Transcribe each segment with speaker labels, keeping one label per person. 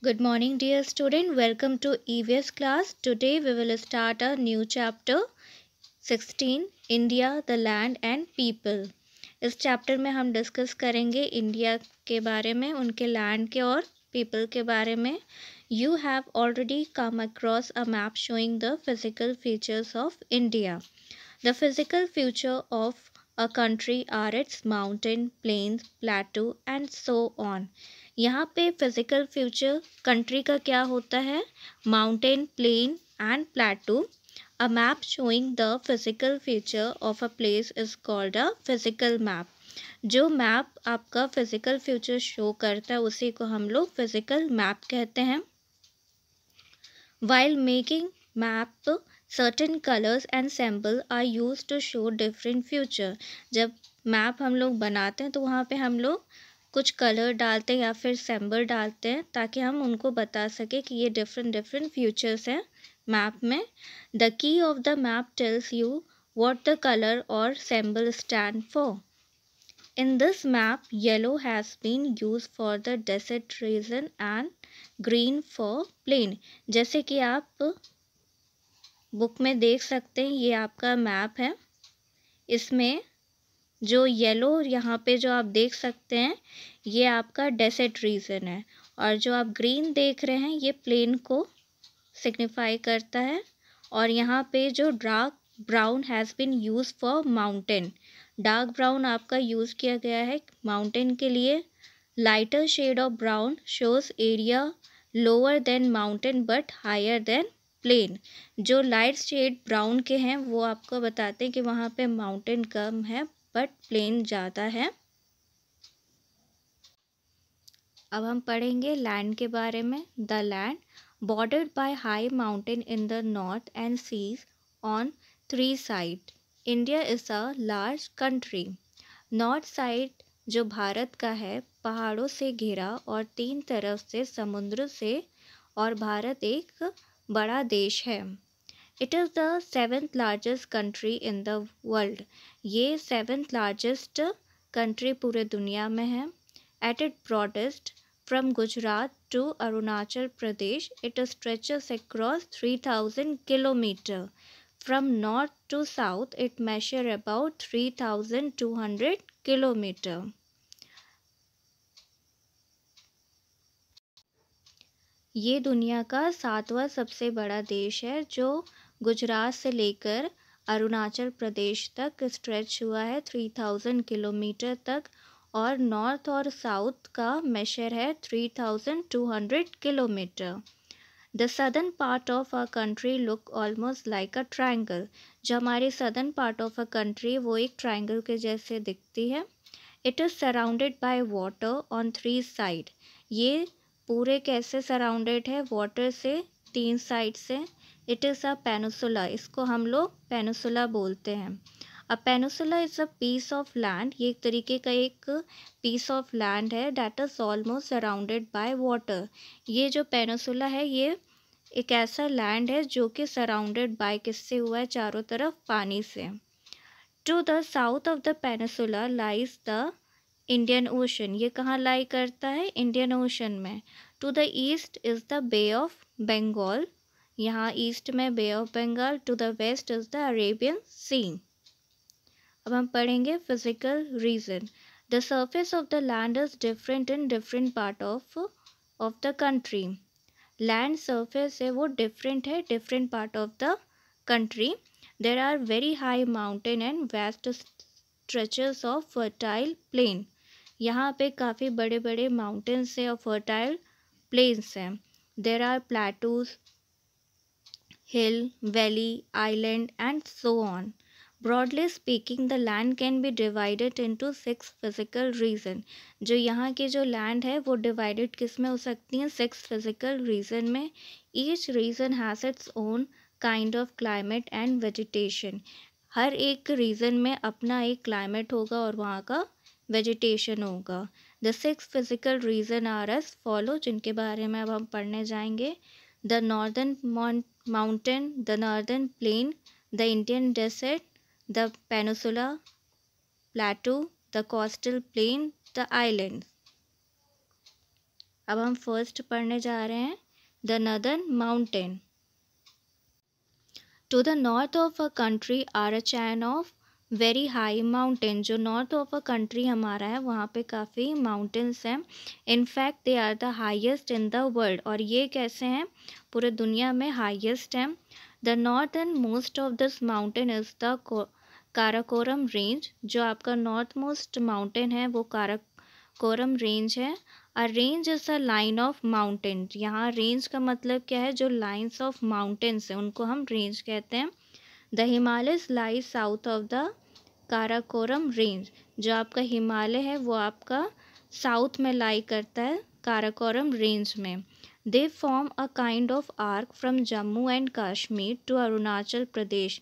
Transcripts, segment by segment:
Speaker 1: Good morning dear student. Welcome to EVS class. Today we will start a new chapter 16 India, the land and people. इस chapter में हम discuss करेंगे India के बारे में उनके लैंड के और पीपल के बारे में you have already come across a map showing the physical features of India the physical of a country are its mountain, plains, plateau and so on. यहाँ पे फिजिकल फ्यूचर कंट्री का क्या होता है mountain plain and plateau a map showing the physical future of a place is called a physical map जो map आपका physical future show करता है उसी को हम लोग फिजिकल मैप कहते हैं while making map certain colours and sample are use to show different future जब मैप हम लोग बनाते हैं तो वहाँ पे हम लोग कुछ कलर डालते हैं या फिर सेम्बल डालते हैं ताकि हम उनको बता सकें कि ये डिफरेंट डिफरेंट फ्यूचर्स हैं मैप में the key of the map tells you what the colour और symbol stand for in this map yellow has been use for the desert region and green for plain जैसे कि आप book में देख सकते हैं ये आपका मैप है इसमें जो येलो यहाँ पे जो आप देख सकते हैं ये आपका डेसेट रीजन है और जो आप ग्रीन देख रहे हैं ये प्लेन को सिग्निफाई करता है और यहाँ पे जो dark brown has been use for mountain dark brown आपका यूज़ किया गया है माउंटेन के लिए lighter shade of brown shows area lower than mountain but higher than plain जो लाइट शेड ब्राउन के हैं वो आपको बताते हैं कि वहाँ पे माउंटेन कम है बट प्लेन जाता है अब हम पढ़ेंगे लैंड के बारे में the land bordered by high mountain in the north and seas on three side India is a large country north side जो भारत का है पहाड़ों से घिरा और तीन तरफ से समुद्र से और भारत एक बड़ा देश है it is the seventh largest country in the world ये सेवेंथ लार्जेस्ट कंट्री पूरे दुनिया में है at it broadest from Gujarat to Arunachal Pradesh it stretch across three thousand kilometre from north to south it measure about three thousand two hundred kilometre ये दुनिया का सातवां सबसे बड़ा देश है जो गुजरात से लेकर अरुणाचल प्रदेश तक स्ट्रेच हुआ है थ्री थाउजेंड किलोमीटर तक और नॉर्थ और साउथ का मेशर है three thousand two hundred kilometre the southern part of a country look almost like a triangle जो हमारी southern part of a country वो एक ट्राइंगल के जैसे दिखती है it is surrounded by water on three side ये पूरे कैसे सराउंडेड है वाटर से तीन साइड से इट इज़ अ पेनोसुला इसको हम लोग पेनोसुला बोलते हैं a peninsula is a piece of land ये एक तरीके का एक पीस ऑफ लैंड है that is almost surrounded by water ये जो पेनोसुला है ये एक ऐसा लैंड है जो कि सराउंडेड बाय किससे हुआ है चारों तरफ पानी से to the south of the peninsula lies the Indian ocean ये कहाँ लाई करता है इंडियन ओशन में to the east is the bay of Bengal यहाँ ईस्ट में bay of Bengal to the west is the Arabian sea अब हम पढ़ेंगे physical region the surface of the land is different in different part of of the country land surface है वो different है different part of the country there are very high mountain and vast stretches of fertile plain यहाँ पे काफ़ी बड़े बड़े mountains हैं और फर्टाइल प्लेन्स हैं there are plateaus hill, valley, island, and so on. Broadly speaking the land can be divided into six physical region जो यहाँ की जो लैंड है वो डिवाइडेड किस में हो सकती हैं सिक्स फिजिकल रीज़न में each region has its own kind of climate and vegetation हर एक रीज़न में अपना एक क्लाइमेट होगा और वहाँ का वेजिटेशन होगा the six physical region are as follow जिनके बारे में अब हम पढ़ने जाएंगे the northern mount mountain, the northern plain, the Indian desert, the peninsula, plateau, the coastal plain, the islands. अब हम फर्स्ट पढ़ने जा रहे हैं the northern mountain to the north of a country are a chain of very high mountain जो north of a country हमारा है वहाँ पे काफ़ी माउंटेंस हैं in fact they are the highest in the world और ये कैसे हैं पूरे दुनिया में हाइस्ट हैं the north end most of this mountain is the Karakoram range जो आपका नॉर्थ मोस्ट माउंटेन है वो काराकोरम रेंज है a range is a line of mountain यहाँ रेंज का मतलब क्या है जो लाइन्स ऑफ माउंटेन्स हैं उनको हम रेंज कहते हैं the Himalayas lies south of the Karakoram range जो आपका हिमालय है वो आपका साउथ में लाई करता है काराकोरम रेंज में they form a kind of arc from Jammu and Kashmir to Arunachal Pradesh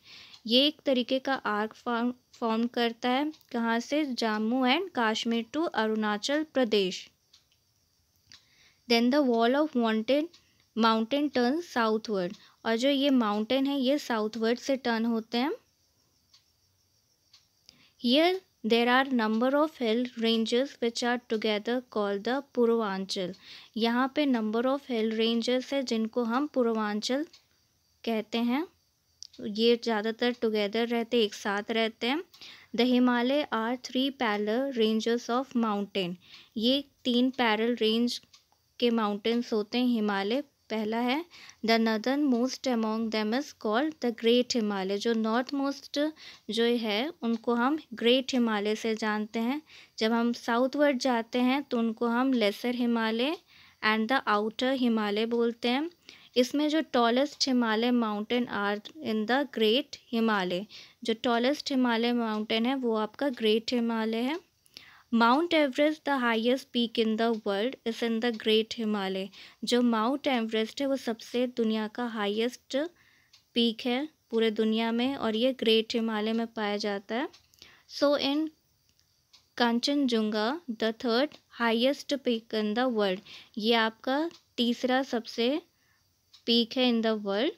Speaker 1: ये एक तरीके का आर्क फॉर्म फॉर्म करता है कहाँ से Jammu and Kashmir to Arunachal Pradesh then the wall of wanted mountain turn southward और जो ये माउंटेन है ये साउथवर्ड से टर्न होते हैं ये there are number of hill ranges which are together called the Purvanchal यहाँ पे नंबर ऑफ हिल रेंजेस है जिनको हम पूर्वांचल कहते हैं ये ज़्यादातर टुगेदर रहते एक साथ रहते हैं the Himalaya are three parallel ranges of mountain ये तीन पैरल रेंज के माउंटेन्स होते हैं हिमालय पहला है the northern most among them is called the great Himalaya जो नॉर्थ मोस्ट जो है उनको हम ग्रेट हिमालय से जानते हैं जब हम साउथवर्ड जाते हैं तो उनको हम lesser Himalaya and the outer Himalaya बोलते हैं इसमें जो tallest Himalaya mountain are in the great Himalaya जो टॉलेस्ट हिमालय माउंटेन है वो आपका ग्रेट हिमालय है mount Everest the highest peak in the world is in the great Himalaya जो माउंट एवरेस्ट है वो सबसे दुनिया का हाईएस्ट पीक है पूरे दुनिया में और ये ग्रेट हिमालय में पाया जाता है Kanchenjunga the third highest peak in the world ये आपका तीसरा सबसे पीक है in the world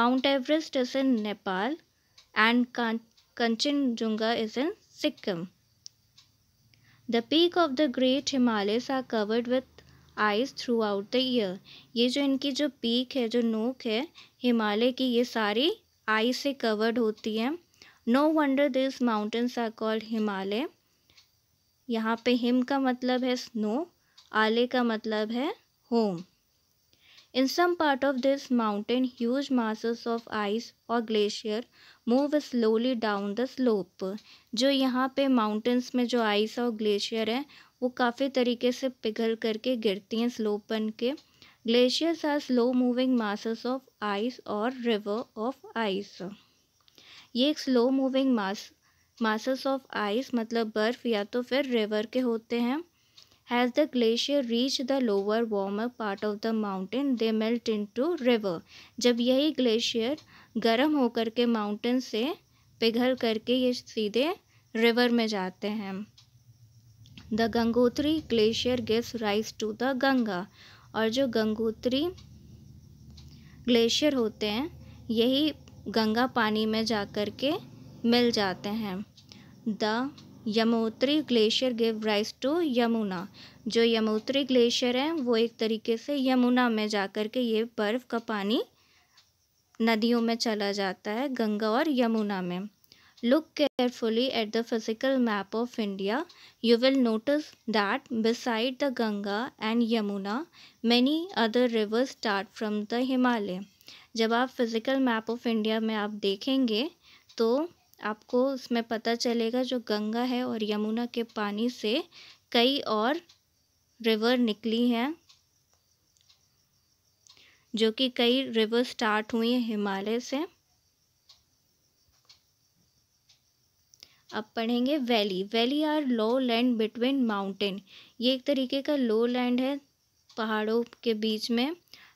Speaker 1: mount Everest is in Nepal and Kanchenjunga is in Sikkim the peak of the great Himalayas are covered with ice throughout the year ये जो इनकी जो peak है जो नोक है हिमालय की ये सारी आइस से कवर्ड होती है no wonder this mountains are called Himalaya यहाँ पे हिम का मतलब है स्नो आले का मतलब है home In some part of this mountain, huge masses of ice और glacier move slowly down the slope जो यहाँ पे माउंटेंस में जो आइस और ग्लेशियर है वो काफ़ी तरीके से पिघल करके गिरती हैं स्लोप बन के glaciers are slow moving masses of ice और रिवर ऑफ आइस ये एक slow moving mass masses of ice मतलब बर्फ़ या तो फिर रिवर के होते हैं As the glacier reached the lower part of the mountain they they into river जब यही ग्लेशियर गर्म होकर के माउंटेन से पिघल करके ये सीधे रिवर में जाते हैं the Gangotri glacier gives rise to the Ganga और जो गंगोत्री ग्लेशियर होते हैं यही गंगा पानी में जा कर के मिल जाते हैं the Yamunotri glacier give rise to Yamuna जो यमोत्री ग्लेशियर हैं वो एक तरीके से यमुना में जा कर के ये बर्फ का पानी नदियों में चला जाता है गंगा और यमुना में look carefully at the physical map of India you will notice that beside the Ganga and Yamuna many other rivers start from the Himalaya जब आप फिजिकल मैप ऑफ इंडिया में आप देखेंगे तो आपको उसमें पता चलेगा जो गंगा है और यमुना के पानी से कई और रिवर निकली हैं जो कि कई रिवर स्टार्ट हुई हैं हिमालय से अब पढ़ेंगे valley valley are low land between mountain ये एक तरीके का लो लैंड है पहाड़ों के बीच में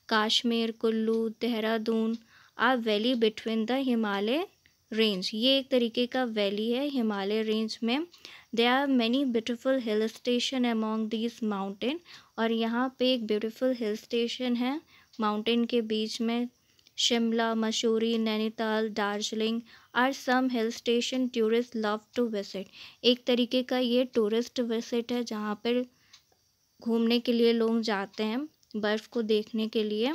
Speaker 1: Kashmir Kullu Dehradun a valley between the Himalaya range ये एक तरीके का वैली है हिमालय रेंज में there are many beautiful hill station among this mountain और यहाँ पे एक ब्यूटिफुल हिल स्टेशन है माउंटेन के बीच में Shimla Mussoorie Nainital Darjeeling are some hill station tourist love to visit एक तरीके का ये टूरिस्ट विजिट है जहाँ पर घूमने के लिए लोग जाते हैं बर्फ़ को देखने के लिए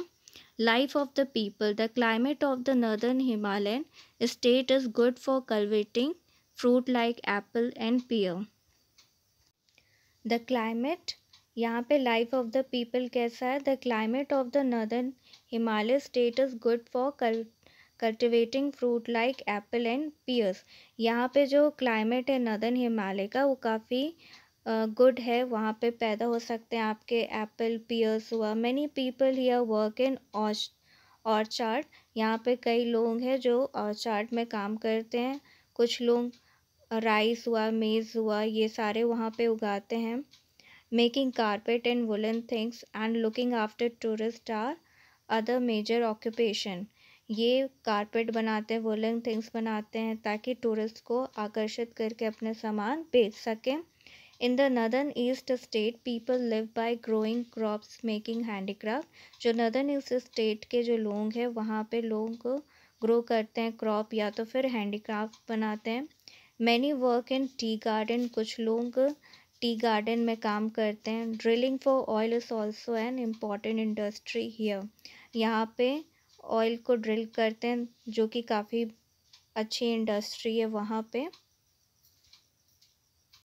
Speaker 1: life of the people. The climate of the northern Himalayan state is good for cultivating fruit like apple and pear. The climate यहाँ पे लाइफ ऑफ द पीपल कैसा है the climate of the northern Himalaya state is good for cultivating fruit like apple and pears यहाँ पे जो climate है northern Himalaya का वो काफ़ी गुड है वहाँ पे पैदा हो सकते हैं आपके एप्पल पियर्स हुआ many people here work in orchard यहाँ पे कई लोग हैं जो ऑर्चार्ड में काम करते हैं कुछ लोग राइस हुआ मेज़ हुआ ये सारे वहाँ पे उगाते हैं making carpet and woollen things and looking after tourist are other major occupation ये कारपेट बनाते हैं वुलन थिंग्स बनाते हैं ताकि टूरिस्ट को आकर्षित करके अपने सामान बेच सकें in the northern east state people live by growing crops making handicraft जो नदर्न ईस्ट स्टेट के जो लोग हैं वहाँ पे लोग ग्रो करते हैं क्रॉप या तो फिर हैंडीक्राफ्ट बनाते हैं many work in tea garden कुछ लोग टी गार्डन में काम करते हैं drilling for oil is also an important industry here यहाँ पे ऑयल को ड्रिल करते हैं जो कि काफ़ी अच्छी इंडस्ट्री है वहाँ पे